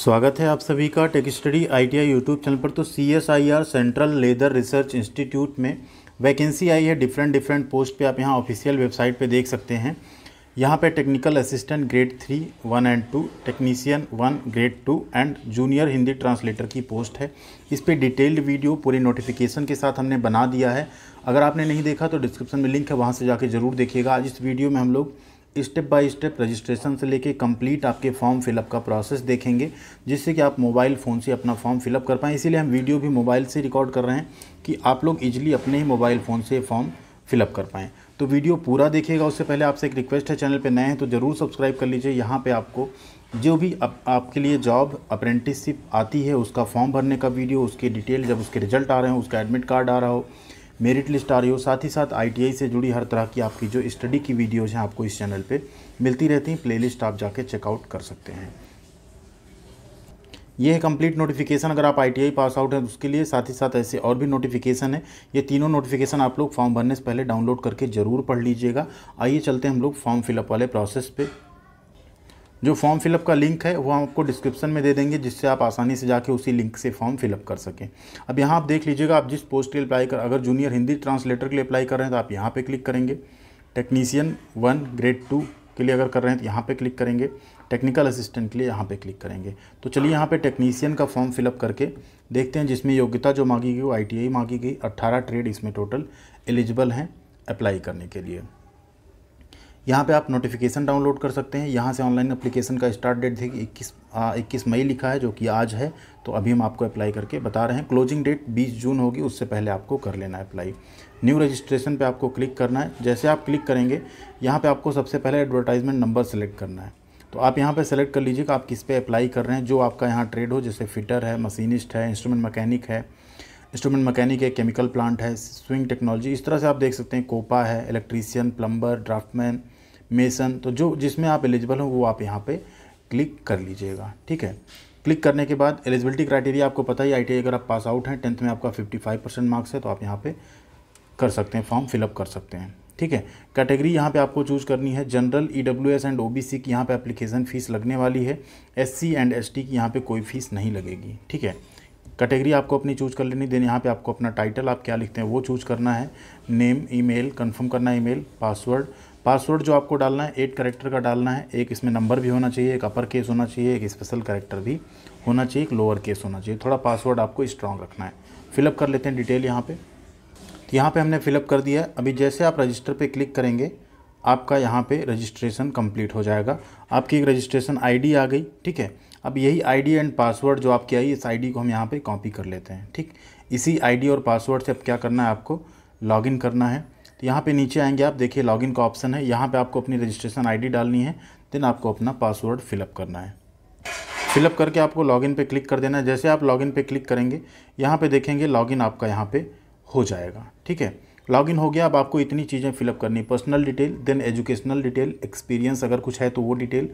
स्वागत है आप सभी का tech study ITI YouTube channel पर तो CSIR central leather research institute में वैकेंसी आई है डिफरेंट डिफरेंट पोस्ट पे आप यहाँ ऑफिशियल वेबसाइट पे देख सकते हैं यहाँ पे technical assistant grade three one and two technician one grade two and junior Hindi translator की पोस्ट है इस पर डिटेल्ड वीडियो पूरी नोटिफिकेशन के साथ हमने बना दिया है अगर आपने नहीं देखा तो डिस्क्रिप्शन में लिंक है वहाँ से जाके ज़रूर देखिएगा आज इस वीडियो में हम लोग स्टेप बाय स्टेप रजिस्ट्रेशन से लेके कंप्लीट आपके फॉर्म फिलअप का प्रोसेस देखेंगे जिससे कि आप मोबाइल फ़ोन से अपना फॉर्म फिलअप कर पाएँ इसीलिए हम वीडियो भी मोबाइल से रिकॉर्ड कर रहे हैं कि आप लोग ईजिली अपने ही मोबाइल फ़ोन से फॉर्म फिलअप कर पाएँ तो वीडियो पूरा देखिएगा उससे पहले आपसे एक रिक्वेस्ट है चैनल पर नए हैं तो ज़रूर सब्सक्राइब कर लीजिए यहाँ पर आपको जो भी आप, आपके लिए जॉब अप्रेंटिसशिप आती है उसका फॉर्म भरने का वीडियो उसके डिटेल जब उसके रिजल्ट आ रहे हो उसका एडमिट कार्ड आ रहा हो मेरिट लिस्ट आ रही हो साथ ही साथ आई से जुड़ी हर तरह की आपकी जो स्टडी की वीडियोज़ हैं आपको इस चैनल पर मिलती रहती हैं लिस्ट आप जाके चेकआउट कर सकते हैं ये है कंप्लीट नोटिफिकेशन अगर आप आईटीआई पास आउट हैं उसके लिए साथ ही साथ ऐसे और भी नोटिफिकेशन है ये तीनों नोटिफिकेशन आप लोग फॉर्म भरने से पहले डाउनलोड करके ज़रूर पढ़ लीजिएगा आइए चलते हैं हम लोग फॉर्म फिलअप वाले प्रोसेस पे जो फॉर्म फिलअप का लिंक है वो हम आपको डिस्क्रिप्शन में दे देंगे जिससे आप आसानी से जाके उसी लिंक से फॉर्म फिलअप कर सकें अब यहाँ आप देख लीजिएगा आप जिस पोस्ट के लिए अप्लाई कर अगर जूनियर हिंदी ट्रांसलेटर के लिए अप्लाई कर रहे हैं तो आप यहाँ पर क्लिक करेंगे टेक्नीसियन वन ग्रेड टू के लिए अगर कर रहे हैं तो यहाँ पर क्लिक करेंगे टेक्निकल असिस्टेंट के लिए यहाँ पर क्लिक करेंगे तो चलिए यहाँ पर टेक्नीसियन का फॉर्म फिलअप करके देखते हैं जिसमें योग्यता जो मांगी गई वो आई मांगी गई अट्ठारह ट्रेड इसमें टोटल एलिजिबल हैं अप्लाई करने के लिए यहाँ पे आप नोटिफिकेशन डाउनलोड कर सकते हैं यहाँ से ऑनलाइन अप्लीकेशन का स्टार्ट डेट देखिए इक्कीस इक्कीस मई लिखा है जो कि आज है तो अभी हम आपको अप्लाई करके बता रहे हैं क्लोजिंग डेट 20 जून होगी उससे पहले आपको कर लेना है अप्लाई न्यू रजिस्ट्रेशन पे आपको क्लिक करना है जैसे आप क्लिक करेंगे यहाँ पर आपको सबसे पहले एडवर्टाइजमेंट नंबर सेलेक्ट करना है तो आप यहाँ पर सेलेक्ट कर लीजिए कि आप किस पे अप्लाई कर रहे हैं जो आपका यहाँ ट्रेड हो जैसे फिटर है मशीनिस्ट है इंस्ट्रूमेंट मैकेनिक है इंस्ट्रूमेंट मैकेनिक है केमिकल प्लांट है स्विंग टेक्नोलॉजी इस तरह से आप देख सकते हैं कोपा है इलेक्ट्रीशियन प्लम्बर ड्राफ्टमैन मेसन तो जो जिसमें आप एलिजिबल हो वो आप यहाँ पे क्लिक कर लीजिएगा ठीक है क्लिक करने के बाद एलिजिबिलिटी क्राइटेरिया आपको पता ही आई अगर आप पास आउट हैं टेंथ में आपका फिफ्टी फाइव परसेंट मार्क्स है तो आप यहाँ पर कर सकते हैं फॉर्म फिलअप कर सकते हैं ठीक है कैटेगरी यहाँ पे आपको चूज करनी है general E W S and O B C की यहाँ पे एप्लीकेशन फ़ीस लगने वाली है S C and S T की यहाँ पे कोई फ़ीस नहीं लगेगी ठीक है कैटेगरी आपको अपनी चूज कर लेनी देन यहाँ पे आपको अपना टाइटल आप क्या लिखते हैं वो चूज करना है नेम ईमेल कंफर्म करना ईमेल पासवर्ड पासवर्ड जो आपको डालना है एट करेक्टर का डालना है एक इसमें नंबर भी होना चाहिए एक अपर केस होना चाहिए एक स्पेशल करेक्टर भी होना चाहिए एक लोअर केस होना चाहिए थोड़ा पासवर्ड आपको स्ट्रॉन्ग रखना है फिलअप कर लेते हैं डिटेल यहाँ पर तो यहाँ पर हमने फिलअप कर दिया अभी जैसे आप रजिस्टर पर क्लिक करेंगे आपका यहाँ पे रजिस्ट्रेशन कंप्लीट हो जाएगा आपकी एक रजिस्ट्रेशन आईडी आ गई ठीक है अब यही आईडी एंड पासवर्ड जो आपकी आई इस आईडी को हम यहाँ पे कॉपी कर लेते हैं ठीक इसी आईडी और पासवर्ड से अब क्या करना है आपको लॉगिन करना है तो यहाँ पे नीचे आएंगे आप देखिए लॉगिन का ऑप्शन है यहाँ पे आपको अपनी रजिस्ट्रेशन आईडी डालनी है देन आपको अपना पासवर्ड फिलअप करना है फिलअप करके आपको लॉगिन पे क्लिक कर देना है जैसे आप लॉगिन पे क्लिक करेंगे यहाँ पे देखेंगे लॉगिन आपका यहाँ पे हो जाएगा ठीक है लॉगिन हो गया अब आपको इतनी चीज़ें फिलअप करनी personal detail then educational detail experience अगर कुछ है तो वो डिटेल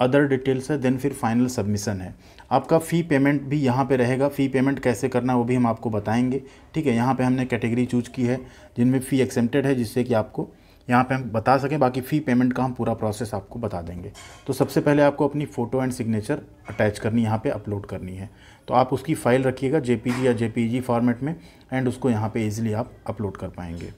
अदर डिटेल्स है देन फिर फाइनल सबमिशन है आपका फ़ी पेमेंट भी यहाँ पे रहेगा फ़ी पेमेंट कैसे करना वो भी हम आपको बताएंगे ठीक है यहाँ पे हमने कैटेगरी चूज की है जिनमें फ़ी एक्सेप्टेड है जिससे कि आपको यहाँ पे हम बता सकें बाकी फ़ी पेमेंट का हम पूरा प्रोसेस आपको बता देंगे तो सबसे पहले आपको अपनी फ़ोटो एंड सिग्नेचर अटैच करनी यहाँ पर अपलोड करनी है तो आप उसकी फ़ाइल रखिएगा जे या जे फॉर्मेट में एंड उसको यहाँ पर ईजिली आप अपलोड कर पाएंगे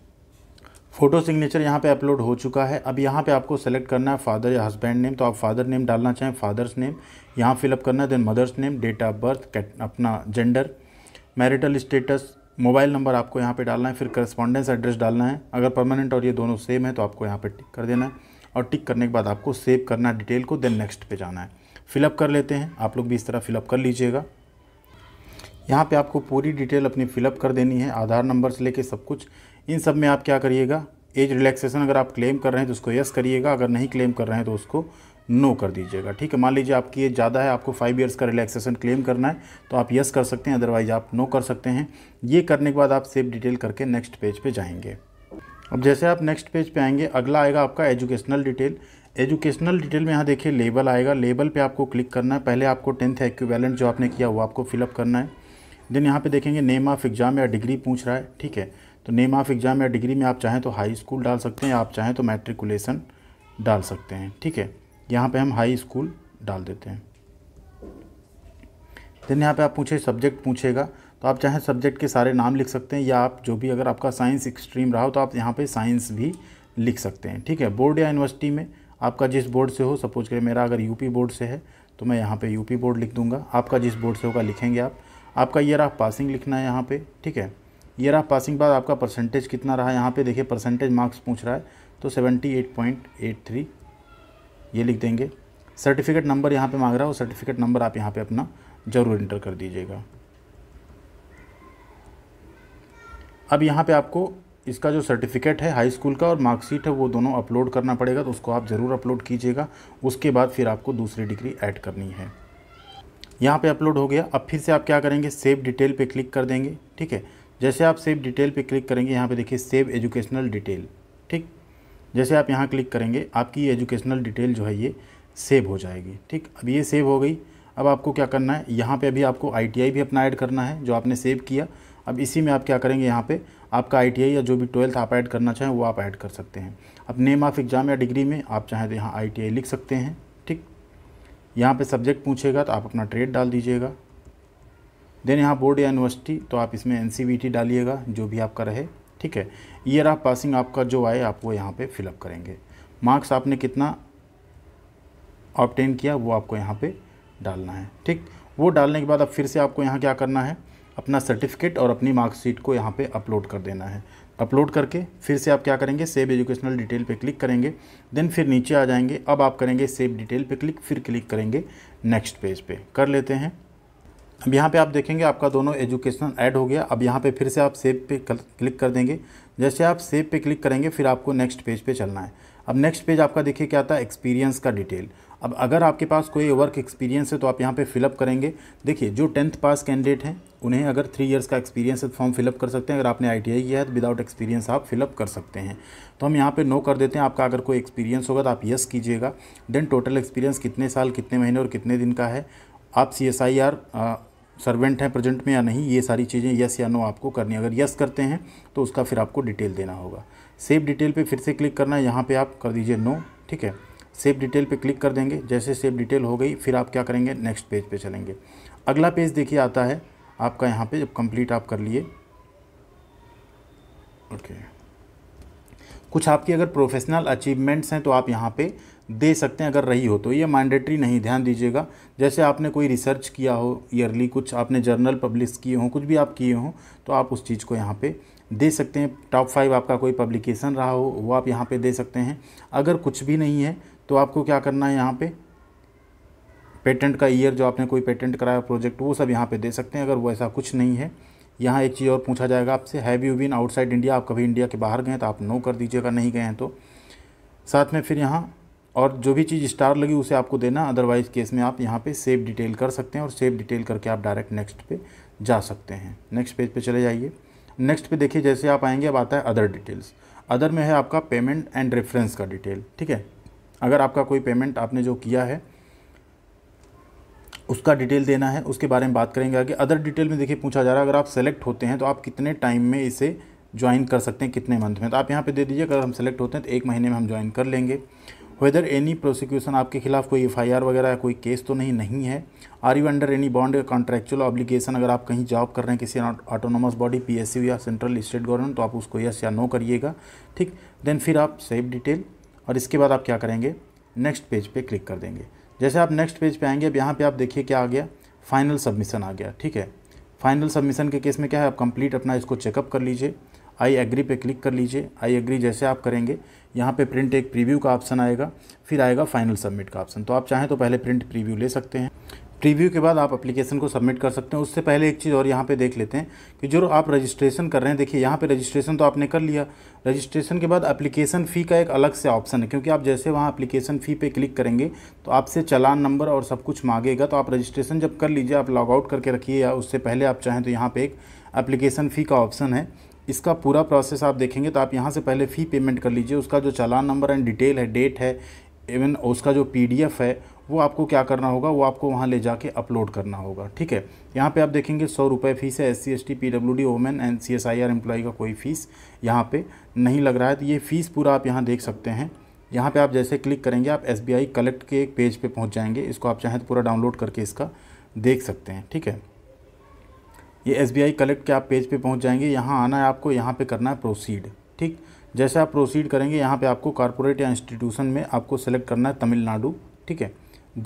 फ़ोटो सिग्नेचर यहाँ पे अपलोड हो चुका है अब यहाँ पे आपको सेलेक्ट करना है फादर या हस्बैंड नेम तो आप फादर नेम डालना चाहें फादर्स नेम यहाँ फिलअप करना है then mother's name date of birth अपना gender marital status mobile number आपको यहाँ पे डालना है फिर करस्पॉन्डेंस एड्रेस डालना है अगर परमानेंट और ये दोनों सेम है तो आपको यहाँ पर टिक कर देना है और टिक करने के बाद आपको सेव करना है डिटेल को देन नेक्स्ट पर जाना है फिलअप कर लेते हैं आप लोग भी इस तरह फिलअप कर लीजिएगा यहाँ पे आपको पूरी डिटेल अपनी फिलअप कर देनी है आधार नंबर से लेके सब कुछ इन सब में आप क्या करिएगा एज रिलैक्सेशन अगर आप क्लेम कर रहे हैं तो उसको यस करिएगा अगर नहीं क्लेम कर रहे हैं तो उसको नो कर दीजिएगा ठीक है मान लीजिए आपकी एज ज़्यादा है आपको फाइव इयर्स का रिलैक्सेशन क्लेम करना है तो आप यस कर सकते हैं अदरवाइज आप नो कर सकते हैं ये करने के बाद आप सेफ डिटेल करके नेक्स्ट पेज पे जाएंगे अब जैसे आप नेक्स्ट पेज पे आएंगे अगला आएगा आपका एजुकेशनल डिटेल एजुकेशनल डिटेल में यहाँ देखिए लेबल आएगा लेबल पर आपको क्लिक करना है पहले आपको टेंथ एक्वेलेंट जो आपने किया वो आपको फिलअप करना है देन यहाँ पर देखेंगे नेम ऑफ एग्ज़ाम या डिग्री पूछ रहा है ठीक है तो नेम ऑफ़ एग्ज़ाम या डिग्री में आप चाहें तो हाई स्कूल डाल सकते हैं आप चाहें तो मैट्रिकुलेशन डाल सकते हैं ठीक है यहाँ पे हम हाई स्कूल डाल देते हैं देन यहाँ पे आप पूछे सब्जेक्ट पूछेगा तो आप चाहें सब्जेक्ट के सारे नाम लिख सकते हैं या आप जो भी अगर आपका साइंस एक्सट्रीम रहा हो तो आप यहाँ पर साइंस भी लिख सकते हैं ठीक है बोर्ड या यूनिवर्सिटी में आपका जिस बोर्ड से हो सपोज करें मेरा अगर यूपी बोर्ड से है तो मैं यहाँ पे यूपी बोर्ड लिख दूंगा आपका जिस बोर्ड से होगा लिखेंगे आप आपका ईयर रहा पासिंग लिखना है यहाँ पे ठीक है ये रहा पासिंग बाद आपका परसेंटेज कितना रहा यहाँ पे देखिए परसेंटेज मार्क्स पूछ रहा है तो 78.83 ये लिख देंगे सर्टिफिकेट नंबर यहाँ पे मांग रहा है वो सर्टिफिकेट नंबर आप यहाँ पे अपना ज़रूर इंटर कर दीजिएगा अब यहाँ पे आपको इसका जो सर्टिफिकेट है हाई स्कूल का और मार्कशीट है वो दोनों अपलोड करना पड़ेगा तो उसको आप ज़रूर अपलोड कीजिएगा उसके बाद फिर आपको दूसरी डिग्री ऐड करनी है यहाँ पे अपलोड हो गया अब फिर से आप क्या करेंगे सेव डिटेल पे क्लिक कर देंगे ठीक है जैसे आप सेव डिटेल पे क्लिक करेंगे यहाँ पे देखिए सेव एजुकेशनल डिटेल ठीक जैसे आप यहाँ क्लिक करेंगे आपकी एजुकेशनल डिटेल जो है ये सेव हो जाएगी ठीक अब ये सेव हो गई अब आपको क्या करना है यहाँ पे अभी आपको आई भी अपना ऐड करना है जो आपने सेव किया अब इसी में आप क्या करेंगे यहाँ पे आपका आई या जो भी ट्वेल्थ आप ऐड करना चाहें वो आप ऐड कर सकते हैं अब नेम ऑफ़ एग्ज़ाम या डिग्री में आप चाहें तो यहाँ आई लिख सकते हैं ठीक यहाँ पर सब्जेक्ट पूछेगा तो आप अपना ट्रेड डाल दीजिएगा देन यहाँ बोर्ड या यूनिवर्सिटी तो आप इसमें एन डालिएगा जो भी आपका रहे ठीक है ईयर ऑफ पासिंग आपका जो आए आप वो यहाँ पर फिलअप करेंगे मार्क्स आपने कितना ऑप्टेन किया वो आपको यहाँ पे डालना है ठीक वो डालने के बाद अब फिर से आपको यहाँ क्या करना है अपना सर्टिफिकेट और अपनी मार्कशीट को यहाँ पे अपलोड कर देना है अपलोड करके फिर से आप क्या करेंगे सेव एजुकेशनल डिटेल पे क्लिक करेंगे देन फिर नीचे आ जाएंगे अब आप करेंगे सेव डिटेल पे क्लिक फिर क्लिक करेंगे नेक्स्ट पेज पे कर लेते हैं अब यहाँ पे आप देखेंगे आपका दोनों एजुकेशन ऐड हो गया अब यहाँ पे फिर से आप सेव पे क्लिक कर देंगे जैसे आप सेव पे क्लिक करेंगे फिर आपको नेक्स्ट पेज पे चलना है अब नेक्स्ट पेज आपका देखिए क्या आता है एक्सपीरियंस का डिटेल अब अगर आपके पास कोई वर्क एक्सपीरियंस है तो आप यहाँ पे फिलअप करेंगे देखिए जो टेंथ पास कैंडिडेट हैं उन्हें अगर थ्री इयर्स का एक्सपीरियंस है तो फॉर्म फिलअप कर सकते हैं अगर आपने आई किया है तो विदाउट एक्सपीरियंस आप फिलअप कर सकते हैं तो हम यहाँ पे नो कर देते हैं आपका अगर कोई एक्सपीरियंस होगा तो आप यस कीजिएगा देन टोटल एक्सपीरियंस कितने साल कितने महीने और कितने दिन का है आप C S I R servant हैं प्रेजेंट में या नहीं ये सारी चीज़ें यस या नो आपको करनी अगर यस करते हैं तो उसका फिर आपको डिटेल देना होगा सेव डिटेल पे फिर से क्लिक करना है यहाँ पे आप कर दीजिए नो ठीक है सेव डिटेल पे क्लिक कर देंगे जैसे सेव डिटेल हो गई फिर आप क्या करेंगे नेक्स्ट पेज पे चलेंगे अगला पेज देखिए आता है आपका यहाँ पर जब कंप्लीट आप कर लिए ओके okay. कुछ आपकी अगर प्रोफेशनल अचीवमेंट्स हैं तो आप यहाँ पे दे सकते हैं अगर रही हो तो ये मैंडेटरी नहीं ध्यान दीजिएगा जैसे आपने कोई रिसर्च किया हो ईयरली कुछ आपने जर्नल पब्लिश किए हों कुछ भी आप किए हों तो आप उस चीज़ को यहाँ पे दे सकते हैं टॉप फाइव आपका कोई पब्लिकेशन रहा हो वो आप यहाँ पे दे सकते हैं अगर कुछ भी नहीं है तो आपको क्या करना है यहाँ पर पे? पेटेंट का ईयर जो आपने कोई पेटेंट कराया प्रोजेक्ट वो सब यहाँ पर दे सकते हैं अगर वैसा कुछ नहीं है यहाँ एक चीज़ और पूछा जाएगा आपसे have you been outside India आप कभी इंडिया के बाहर गए तो आप नो कर दीजिएगा नहीं गए हैं तो साथ में फिर यहाँ और जो भी चीज़ स्टार लगी उसे आपको देना अदरवाइज़ केस में आप यहाँ पे सेव डिटेल कर सकते हैं और सेव डिटेल करके आप डायरेक्ट नेक्स्ट पे जा सकते हैं नेक्स्ट पेज पे चले जाइए नेक्स्ट पे देखिए जैसे आप आएंगे अब आता है अदर डिटेल्स अदर में है आपका पेमेंट एंड रेफरेंस का डिटेल ठीक है अगर आपका कोई पेमेंट आपने जो किया है उसका डिटेल देना है उसके बारे में बात करेंगे आगे अदर डिटेल में देखिए पूछा जा रहा है अगर आप सेलेक्ट होते हैं तो आप कितने टाइम में इसे ज्वाइन कर सकते हैं कितने मंथ में तो आप यहाँ पे दे दीजिए अगर हम सेलेक्ट होते हैं तो एक महीने में हम ज्वाइन कर लेंगे वेदर एनी प्रोसिक्यूशन आपके खिलाफ कोई एफ वगैरह या कोई केस तो नहीं नहीं है are you under any bond contractual obligation अगर आप कहीं जॉब कर रहे हैं किसी ऑटोनोमस बॉडी पी या सेंट्रल स्टेट गवर्नमेंट तो आप उसको यस या नो करिएगा ठीक देन फिर आप सेव डिटेल और इसके बाद आप क्या करेंगे नेक्स्ट पेज पर क्लिक कर देंगे जैसे आप नेक्स्ट पेज पे आएंगे अब यहाँ पे आप देखिए क्या आ गया फाइनल सबमिशन आ गया ठीक है फाइनल सबमिशन के केस में क्या है आप कंप्लीट अपना इसको चेकअप कर लीजिए आई एग्री पे क्लिक कर लीजिए आई एग्री जैसे आप करेंगे यहाँ पे प्रिंट एक प्रीव्यू का ऑप्शन आएगा फिर आएगा फाइनल सबमिट का ऑप्शन तो आप चाहें तो पहले प्रिंट प्रीव्यू ले सकते हैं प्रीव्यू के बाद आप एप्लीकेशन को सबमिट कर सकते हैं उससे पहले एक चीज़ और यहाँ पे देख लेते हैं कि जो आप रजिस्ट्रेशन कर रहे हैं देखिए यहाँ पे रजिस्ट्रेशन तो आपने कर लिया रजिस्ट्रेशन के बाद एप्लीकेशन फ़ी का एक अलग से ऑप्शन है क्योंकि आप जैसे वहाँ एप्लीकेशन फ़ी पे क्लिक करेंगे तो आपसे चलान नंबर और सब कुछ मांगेगा तो आप रजिस्ट्रेशन जब कर लीजिए आप लॉगआउट करके रखिए या उससे पहले आप चाहें तो यहाँ पर एक एप्लीकेशन फ़ी का ऑप्शन है इसका पूरा प्रोसेस आप देखेंगे तो आप यहाँ से पहले फ़ी पेमेंट कर लीजिए उसका जो चालान नंबर एंड डिटेल है डेट है इवन उसका जो पीडीएफ है वो आपको क्या करना होगा वो आपको वहाँ ले जाके अपलोड करना होगा ठीक है यहाँ पे आप देखेंगे सौ रुपये फ़ीस है S C S T P W D women and C S I R employ का कोई फ़ीस यहाँ पे नहीं लग रहा है तो ये फ़ीस पूरा आप यहाँ देख सकते हैं यहाँ पे आप जैसे क्लिक करेंगे आप एस बी आई कलेक्ट के एक पेज पे पहुँच जाएंगे इसको आप चाहें तो पूरा डाउनलोड करके इसका देख सकते हैं ठीक है ये एस बी कलेक्ट के आप पेज पे पहुंच जाएंगे यहाँ आना है आपको यहाँ पे करना है प्रोसीड ठीक जैसे आप प्रोसीड करेंगे यहाँ पे आपको कॉरपोरेट या इंस्टीट्यूशन में आपको सेलेक्ट करना है तमिलनाडु ठीक है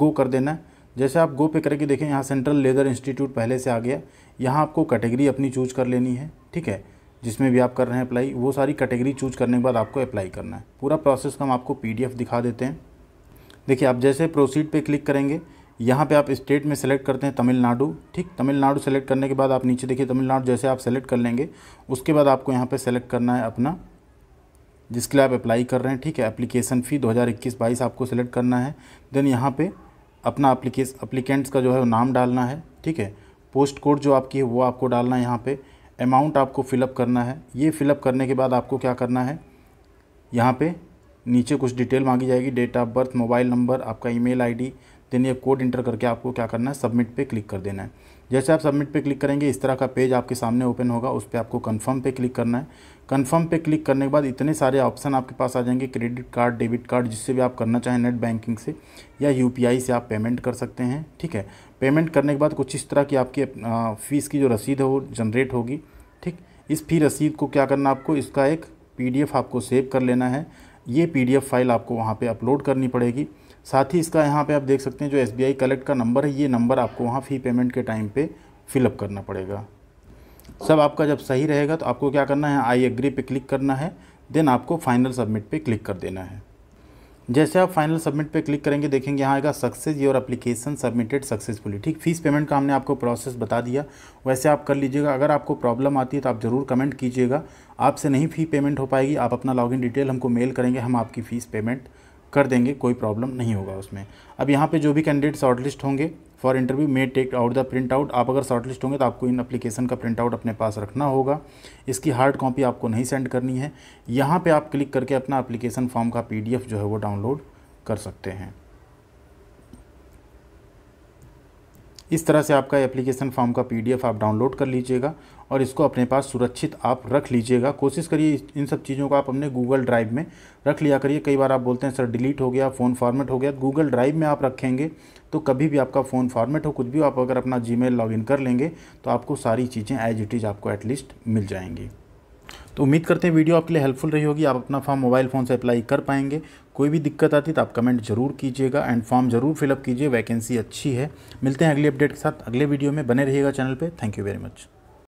गो कर देना है जैसे आप गो पे करके देखें यहाँ सेंट्रल लेदर इंस्टीट्यूट पहले से आ गया यहाँ आपको कैटेगरी अपनी चूज कर लेनी है ठीक है जिसमें भी आप कर रहे हैं अप्लाई वो सारी कैटेगरी चूज करने के बाद आपको अप्लाई करना है पूरा प्रोसेस हम आपको पी दिखा देते हैं देखिए आप जैसे प्रोसीड पे क्लिक करेंगे यहाँ पे आप स्टेट में सेलेक्ट करते हैं तमिलनाडु ठीक तमिलनाडु सेलेक्ट करने के बाद आप नीचे देखिए तमिलनाडु जैसे आप सेलेक्ट कर लेंगे उसके बाद आपको यहाँ पे सेलेक्ट करना है अपना जिसके लिए आप अप्लाई कर रहे हैं ठीक है एप्लीकेशन फ़ी हज़ार आपको सेलेक्ट करना है देन यहाँ पर अपना अप्लीकेस अप्लीकेंट्स का जो है नाम डालना है ठीक है पोस्ट कोड जो आपकी है वो आपको डालना है यहाँ पर अमाउंट आपको फिलअप करना है ये फिलअप करने के बाद आपको क्या करना है यहाँ पे नीचे कुछ डिटेल मांगी जाएगी date of birth mobile number आपका ईमेल आईडी देन ये कोड इंटर करके आपको क्या करना है सबमिट पे क्लिक कर देना है जैसे आप सबमिट पे क्लिक करेंगे इस तरह का पेज आपके सामने ओपन होगा उस पर आपको कन्फर्म पे क्लिक करना है कन्फर्म पे क्लिक करने के बाद इतने सारे ऑप्शन आपके पास आ जाएंगे क्रेडिट कार्ड डेबिट कार्ड जिससे भी आप करना चाहें नेट बैंकिंग से या यू से आप पेमेंट कर सकते हैं ठीक है पेमेंट करने के बाद कुछ इस तरह की आपकी फ़ीस की जो रसीद है वो जनरेट होगी ठीक इस फी रसीद को क्या करना आपको इसका एक पी आपको सेव कर लेना है ये पी फाइल आपको वहाँ पे अपलोड करनी पड़ेगी साथ ही इसका यहाँ पे आप देख सकते हैं जो एस कलेक्ट का नंबर है ये नंबर आपको वहाँ फ़ी पेमेंट के टाइम पे फिलअप करना पड़ेगा सब आपका जब सही रहेगा तो आपको क्या करना है आई एग्री पे क्लिक करना है देन आपको फाइनल सबमिट पे क्लिक कर देना है जैसे आप फाइनल सबमिट पे क्लिक करेंगे देखेंगे यहाँ आएगा success your application submitted successfully ठीक फीस पेमेंट का हमने आपको प्रोसेस बता दिया वैसे आप कर लीजिएगा अगर आपको प्रॉब्लम आती है तो आप ज़रूर कमेंट कीजिएगा आपसे नहीं फ़ी पेमेंट हो पाएगी आप अपना लॉगिन डिटेल हमको मेल करेंगे हम आपकी फ़ीस पेमेंट कर देंगे कोई प्रॉब्लम नहीं होगा उसमें अब यहाँ पे जो भी कैंडिडेट शॉर्टलिस्ट होंगे for interview may take out the print out आप अगर शॉर्टलिस्ट होंगे तो आपको इन अप्लीकेशन का प्रिंट आउट अपने पास रखना होगा इसकी हार्ड कॉपी आपको नहीं सेंड करनी है यहाँ पर आप क्लिक करके अपना अप्लीकेशन फॉर्म का पी जो है वो डाउनलोड कर सकते हैं इस तरह से आपका एप्लीकेशन फॉर्म का पीडीएफ आप डाउनलोड कर लीजिएगा और इसको अपने पास सुरक्षित आप रख लीजिएगा कोशिश करिए इन सब चीज़ों को आप अपने गूगल ड्राइव में रख लिया करिए कई बार आप बोलते हैं सर डिलीट हो गया फ़ोन फॉर्मेट हो गया गूगल तो ड्राइव में आप रखेंगे तो कभी भी आपका फ़ोन फॉर्मेट हो कुछ भी आप अगर अपना जी मेल कर लेंगे तो आपको सारी चीज़ें एज इट इज़ आपको एटलीस्ट मिल जाएंगी तो उम्मीद करते हैं वीडियो आपके लिए हेल्पफुल रही होगी आप अपना फॉर्म मोबाइल फ़ोन से अप्लाई कर पाएंगे कोई भी दिक्कत आती तो आप कमेंट जरूर कीजिएगा एंड फॉर्म जरूर फिलअप कीजिए वैकेंसी अच्छी है मिलते हैं अगली अपडेट के साथ अगले वीडियो में बने रहिएगा चैनल पर थैंक यू वेरी मच